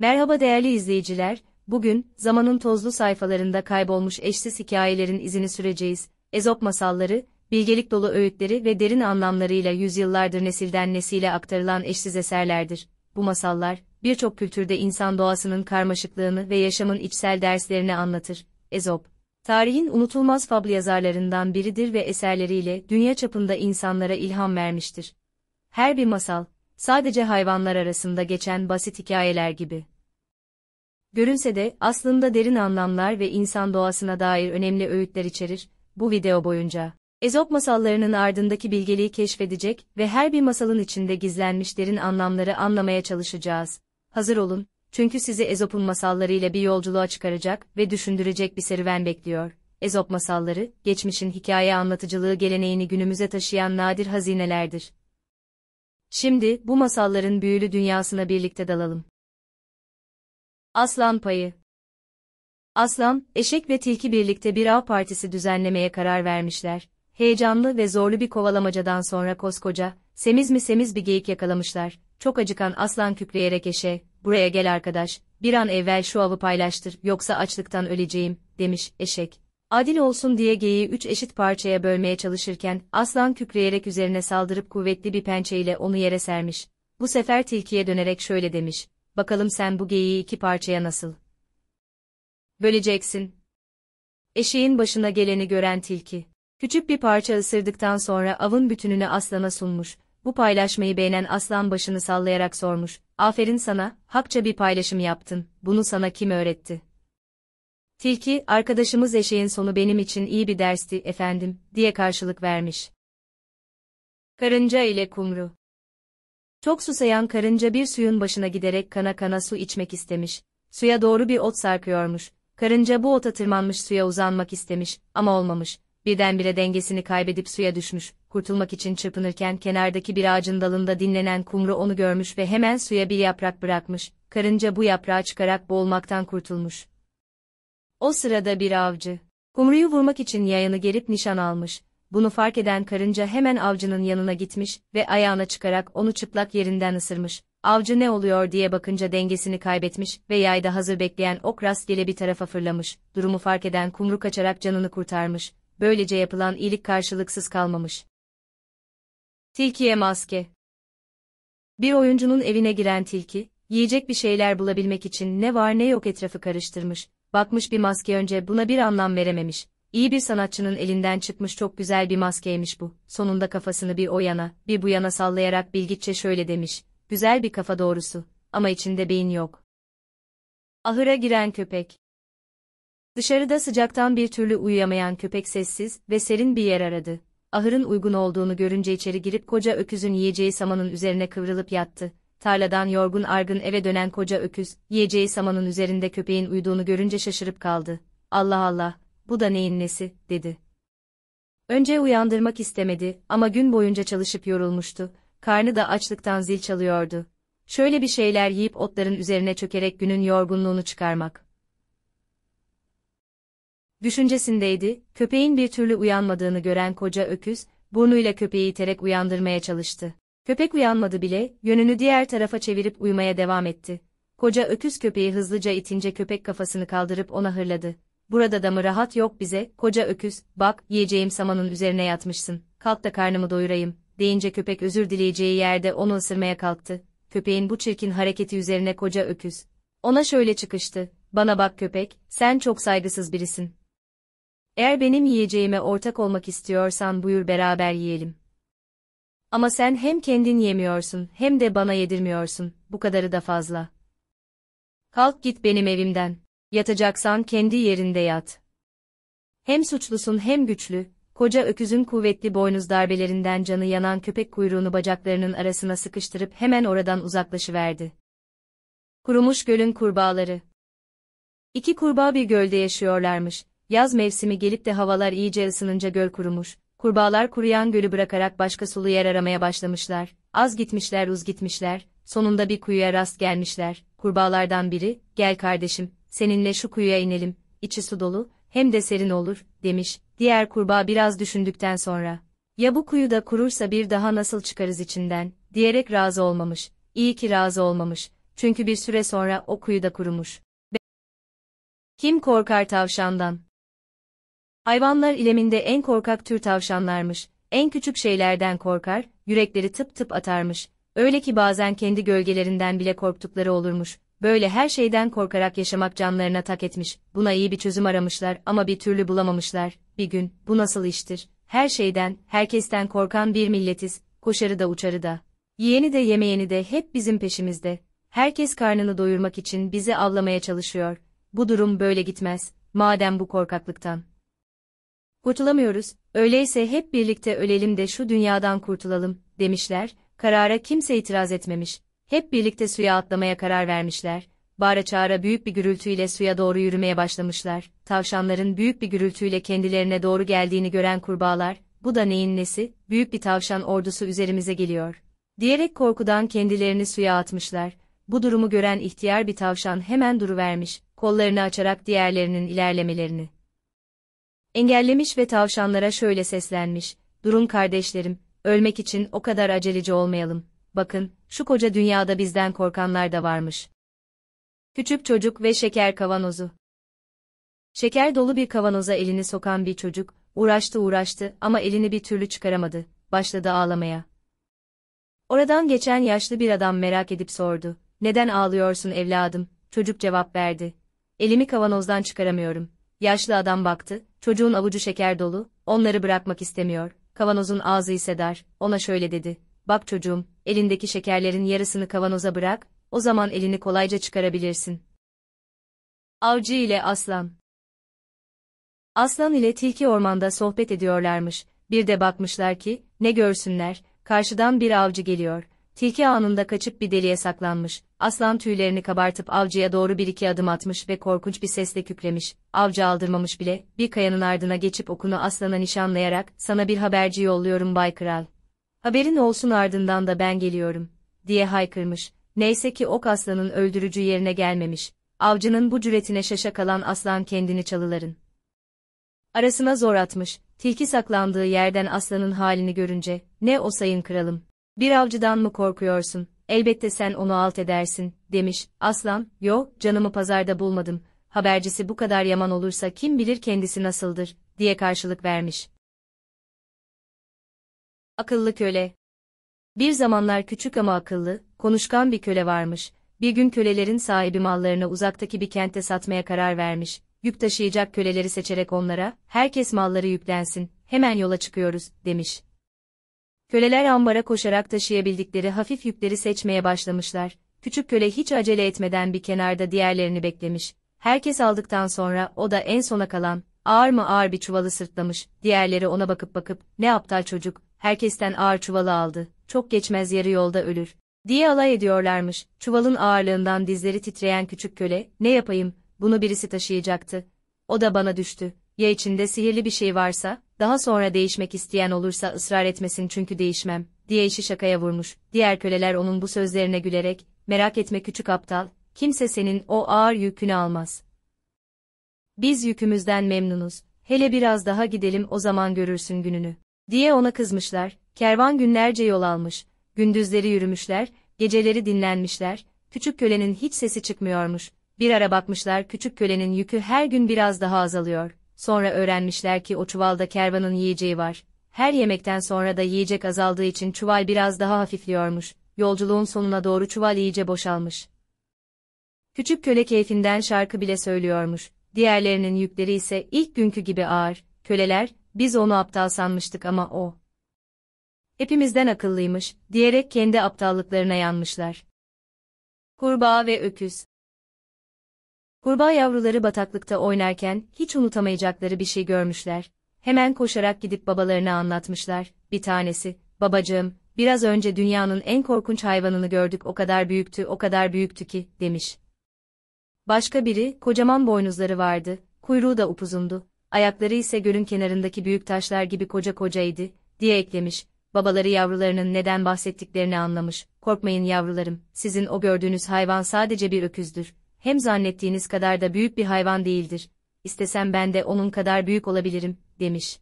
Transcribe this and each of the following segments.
Merhaba değerli izleyiciler, bugün, zamanın tozlu sayfalarında kaybolmuş eşsiz hikayelerin izini süreceğiz. Ezop masalları, bilgelik dolu öğütleri ve derin anlamlarıyla yüzyıllardır nesilden nesile aktarılan eşsiz eserlerdir. Bu masallar, birçok kültürde insan doğasının karmaşıklığını ve yaşamın içsel derslerini anlatır. Ezop, tarihin unutulmaz fabl yazarlarından biridir ve eserleriyle dünya çapında insanlara ilham vermiştir. Her bir masal, sadece hayvanlar arasında geçen basit hikayeler gibi. Görünse de aslında derin anlamlar ve insan doğasına dair önemli öğütler içerir bu video boyunca. Ezop masallarının ardındaki bilgeliği keşfedecek ve her bir masalın içinde gizlenmiş derin anlamları anlamaya çalışacağız. Hazır olun, çünkü sizi Ezop'un masallarıyla bir yolculuğa çıkaracak ve düşündürecek bir serüven bekliyor. Ezop masalları, geçmişin hikaye anlatıcılığı geleneğini günümüze taşıyan nadir hazinelerdir. Şimdi bu masalların büyülü dünyasına birlikte dalalım. Aslan payı Aslan, eşek ve tilki birlikte bir av partisi düzenlemeye karar vermişler. Heyecanlı ve zorlu bir kovalamacadan sonra koskoca, semiz mi semiz bir geyik yakalamışlar. Çok acıkan aslan kükreyerek eşe, buraya gel arkadaş, bir an evvel şu avı paylaştır, yoksa açlıktan öleceğim, demiş eşek. Adil olsun diye geyiği üç eşit parçaya bölmeye çalışırken aslan kükreyerek üzerine saldırıp kuvvetli bir pençeyle onu yere sermiş. Bu sefer tilkiye dönerek şöyle demiş. Bakalım sen bu geyiği iki parçaya nasıl? Böleceksin. Eşeğin başına geleni gören tilki. Küçük bir parça ısırdıktan sonra avın bütününü aslana sunmuş. Bu paylaşmayı beğenen aslan başını sallayarak sormuş. Aferin sana, hakça bir paylaşım yaptın. Bunu sana kim öğretti? Tilki, arkadaşımız eşeğin sonu benim için iyi bir dersti efendim, diye karşılık vermiş. Karınca ile kumru. Çok susayan karınca bir suyun başına giderek kana kana su içmek istemiş. Suya doğru bir ot sarkıyormuş. Karınca bu ota tırmanmış suya uzanmak istemiş ama olmamış. Birdenbire dengesini kaybedip suya düşmüş. Kurtulmak için çırpınırken kenardaki bir ağacın dalında dinlenen kumru onu görmüş ve hemen suya bir yaprak bırakmış. Karınca bu yaprağı çıkarak boğulmaktan kurtulmuş. O sırada bir avcı, Kumru'yu vurmak için yayını gerip nişan almış, bunu fark eden karınca hemen avcının yanına gitmiş ve ayağına çıkarak onu çıplak yerinden ısırmış. Avcı ne oluyor diye bakınca dengesini kaybetmiş ve yayda hazır bekleyen ok rastgele bir tarafa fırlamış. Durumu fark eden kumru kaçarak canını kurtarmış. Böylece yapılan iyilik karşılıksız kalmamış. Tilkiye maske Bir oyuncunun evine giren tilki, yiyecek bir şeyler bulabilmek için ne var ne yok etrafı karıştırmış bakmış bir maske önce buna bir anlam verememiş. İyi bir sanatçının elinden çıkmış çok güzel bir maskeymiş bu. Sonunda kafasını bir o yana, bir bu yana sallayarak bilgiçe şöyle demiş. Güzel bir kafa doğrusu ama içinde beyin yok. Ahıra giren köpek. Dışarıda sıcaktan bir türlü uyuyamayan köpek sessiz ve serin bir yer aradı. Ahırın uygun olduğunu görünce içeri girip koca öküzün yiyeceği samanın üzerine kıvrılıp yattı tarladan yorgun argın eve dönen koca öküz, yiyeceği samanın üzerinde köpeğin uyuduğunu görünce şaşırıp kaldı. Allah Allah, bu da neyin nesi, dedi. Önce uyandırmak istemedi ama gün boyunca çalışıp yorulmuştu, karnı da açlıktan zil çalıyordu. Şöyle bir şeyler yiyip otların üzerine çökerek günün yorgunluğunu çıkarmak. Düşüncesindeydi, köpeğin bir türlü uyanmadığını gören koca öküz, burnuyla köpeği iterek uyandırmaya çalıştı. Köpek uyanmadı bile, yönünü diğer tarafa çevirip uyumaya devam etti. Koca öküz köpeği hızlıca itince köpek kafasını kaldırıp ona hırladı. Burada da mı rahat yok bize, koca öküz, bak, yiyeceğim samanın üzerine yatmışsın, kalk da karnımı doyurayım, deyince köpek özür dileyeceği yerde onu ısırmaya kalktı. Köpeğin bu çirkin hareketi üzerine koca öküz. Ona şöyle çıkıştı, bana bak köpek, sen çok saygısız birisin. Eğer benim yiyeceğime ortak olmak istiyorsan buyur beraber yiyelim. Ama sen hem kendin yemiyorsun hem de bana yedirmiyorsun, bu kadarı da fazla. Kalk git benim evimden. Yatacaksan kendi yerinde yat. Hem suçlusun hem güçlü, koca öküzün kuvvetli boynuz darbelerinden canı yanan köpek kuyruğunu bacaklarının arasına sıkıştırıp hemen oradan uzaklaşıverdi. Kurumuş gölün kurbağaları. İki kurbağa bir gölde yaşıyorlarmış, yaz mevsimi gelip de havalar iyice ısınınca göl kurumuş, kurbağalar kuruyan gölü bırakarak başka sulu yer aramaya başlamışlar, az gitmişler uz gitmişler, sonunda bir kuyuya rast gelmişler, kurbağalardan biri, gel kardeşim, seninle şu kuyuya inelim, içi su dolu, hem de serin olur, demiş, diğer kurbağa biraz düşündükten sonra, ya bu kuyuda kurursa bir daha nasıl çıkarız içinden, diyerek razı olmamış, İyi ki razı olmamış, çünkü bir süre sonra o kuyuda kurumuş. Kim korkar tavşandan? Hayvanlar ileminde en korkak tür tavşanlarmış, en küçük şeylerden korkar, yürekleri tıp tıp atarmış, öyle ki bazen kendi gölgelerinden bile korktukları olurmuş, böyle her şeyden korkarak yaşamak canlarına tak etmiş, buna iyi bir çözüm aramışlar ama bir türlü bulamamışlar, bir gün, bu nasıl iştir, her şeyden, herkesten korkan bir milletiz, koşarı da uçarı da, yiyeni de yemeyeni de hep bizim peşimizde, herkes karnını doyurmak için bizi avlamaya çalışıyor, bu durum böyle gitmez, madem bu korkaklıktan. Kurtulamıyoruz, öyleyse hep birlikte ölelim de şu dünyadan kurtulalım, demişler, karara kimse itiraz etmemiş, hep birlikte suya atlamaya karar vermişler, bağıra çağıra büyük bir gürültüyle suya doğru yürümeye başlamışlar, tavşanların büyük bir gürültüyle kendilerine doğru geldiğini gören kurbağalar, bu da neyin nesi, büyük bir tavşan ordusu üzerimize geliyor, diyerek korkudan kendilerini suya atmışlar, bu durumu gören ihtiyar bir tavşan hemen duruvermiş, kollarını açarak diğerlerinin ilerlemelerini engellemiş ve tavşanlara şöyle seslenmiş, durun kardeşlerim, ölmek için o kadar aceleci olmayalım, bakın, şu koca dünyada bizden korkanlar da varmış. Küçük çocuk ve şeker kavanozu. Şeker dolu bir kavanoza elini sokan bir çocuk, uğraştı uğraştı ama elini bir türlü çıkaramadı, başladı ağlamaya. Oradan geçen yaşlı bir adam merak edip sordu, neden ağlıyorsun evladım, çocuk cevap verdi. Elimi kavanozdan çıkaramıyorum, Yaşlı adam baktı, çocuğun avucu şeker dolu, onları bırakmak istemiyor, kavanozun ağzı ise dar, ona şöyle dedi, bak çocuğum, elindeki şekerlerin yarısını kavanoza bırak, o zaman elini kolayca çıkarabilirsin. Avcı ile aslan Aslan ile tilki ormanda sohbet ediyorlarmış, bir de bakmışlar ki, ne görsünler, karşıdan bir avcı geliyor, Tilki anında kaçıp bir deliğe saklanmış, aslan tüylerini kabartıp avcıya doğru bir iki adım atmış ve korkunç bir sesle kükremiş, avcı aldırmamış bile, bir kayanın ardına geçip okunu aslana nişanlayarak, sana bir haberci yolluyorum Bay Kral. Haberin olsun ardından da ben geliyorum, diye haykırmış, neyse ki ok aslanın öldürücü yerine gelmemiş, avcının bu cüretine şaşa kalan aslan kendini çalıların. Arasına zor atmış, tilki saklandığı yerden aslanın halini görünce, ne o sayın kralım, bir avcıdan mı korkuyorsun? Elbette sen onu alt edersin, demiş. Aslan, yo, canımı pazarda bulmadım. Habercisi bu kadar yaman olursa kim bilir kendisi nasıldır, diye karşılık vermiş. Akıllı köle. Bir zamanlar küçük ama akıllı, konuşkan bir köle varmış. Bir gün kölelerin sahibi mallarını uzaktaki bir kente satmaya karar vermiş. Yük taşıyacak köleleri seçerek onlara, herkes malları yüklensin, hemen yola çıkıyoruz, demiş. Köleler ambara koşarak taşıyabildikleri hafif yükleri seçmeye başlamışlar. Küçük köle hiç acele etmeden bir kenarda diğerlerini beklemiş. Herkes aldıktan sonra o da en sona kalan, ağır mı ağır bir çuvalı sırtlamış. Diğerleri ona bakıp bakıp, ne aptal çocuk, herkesten ağır çuvalı aldı. Çok geçmez yarı yolda ölür. Diye alay ediyorlarmış. Çuvalın ağırlığından dizleri titreyen küçük köle, ne yapayım, bunu birisi taşıyacaktı. O da bana düştü. Ya içinde sihirli bir şey varsa? daha sonra değişmek isteyen olursa ısrar etmesin çünkü değişmem, diye işi şakaya vurmuş. Diğer köleler onun bu sözlerine gülerek, merak etme küçük aptal, kimse senin o ağır yükünü almaz. Biz yükümüzden memnunuz, hele biraz daha gidelim o zaman görürsün gününü. Diye ona kızmışlar, kervan günlerce yol almış, gündüzleri yürümüşler, geceleri dinlenmişler, küçük kölenin hiç sesi çıkmıyormuş. Bir ara bakmışlar küçük kölenin yükü her gün biraz daha azalıyor. Sonra öğrenmişler ki o çuvalda kervanın yiyeceği var. Her yemekten sonra da yiyecek azaldığı için çuval biraz daha hafifliyormuş. Yolculuğun sonuna doğru çuval iyice boşalmış. Küçük köle keyfinden şarkı bile söylüyormuş. Diğerlerinin yükleri ise ilk günkü gibi ağır. Köleler, biz onu aptal sanmıştık ama o. Hepimizden akıllıymış, diyerek kendi aptallıklarına yanmışlar. Kurbağa ve öküz Kurbağa yavruları bataklıkta oynarken hiç unutamayacakları bir şey görmüşler. Hemen koşarak gidip babalarına anlatmışlar. Bir tanesi, babacığım, biraz önce dünyanın en korkunç hayvanını gördük o kadar büyüktü o kadar büyüktü ki, demiş. Başka biri, kocaman boynuzları vardı, kuyruğu da upuzundu, ayakları ise gölün kenarındaki büyük taşlar gibi koca kocaydı, diye eklemiş, babaları yavrularının neden bahsettiklerini anlamış, korkmayın yavrularım, sizin o gördüğünüz hayvan sadece bir öküzdür, hem zannettiğiniz kadar da büyük bir hayvan değildir. İstesem ben de onun kadar büyük olabilirim, demiş.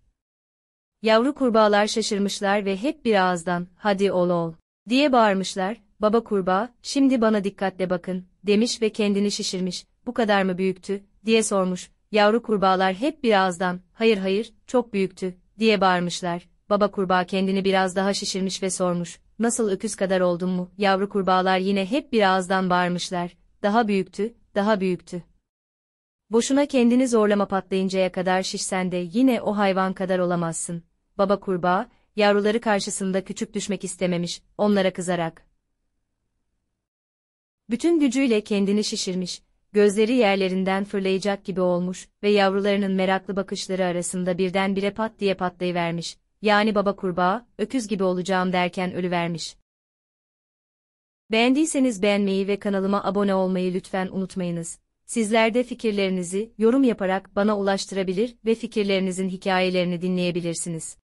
Yavru kurbağalar şaşırmışlar ve hep bir ağızdan, hadi ol ol, diye bağırmışlar. Baba kurbağa, şimdi bana dikkatle bakın, demiş ve kendini şişirmiş, bu kadar mı büyüktü, diye sormuş. Yavru kurbağalar hep bir ağızdan, hayır hayır, çok büyüktü, diye bağırmışlar. Baba kurbağa kendini biraz daha şişirmiş ve sormuş, nasıl öküz kadar oldun mu? Yavru kurbağalar yine hep bir ağızdan bağırmışlar daha büyüktü, daha büyüktü. Boşuna kendini zorlama patlayıncaya kadar şişsen de yine o hayvan kadar olamazsın. Baba kurbağa, yavruları karşısında küçük düşmek istememiş, onlara kızarak. Bütün gücüyle kendini şişirmiş, gözleri yerlerinden fırlayacak gibi olmuş ve yavrularının meraklı bakışları arasında birdenbire pat diye patlayıvermiş. Yani baba kurbağa, öküz gibi olacağım derken ölüvermiş. Beğendiyseniz beğenmeyi ve kanalıma abone olmayı lütfen unutmayınız. Sizler de fikirlerinizi yorum yaparak bana ulaştırabilir ve fikirlerinizin hikayelerini dinleyebilirsiniz.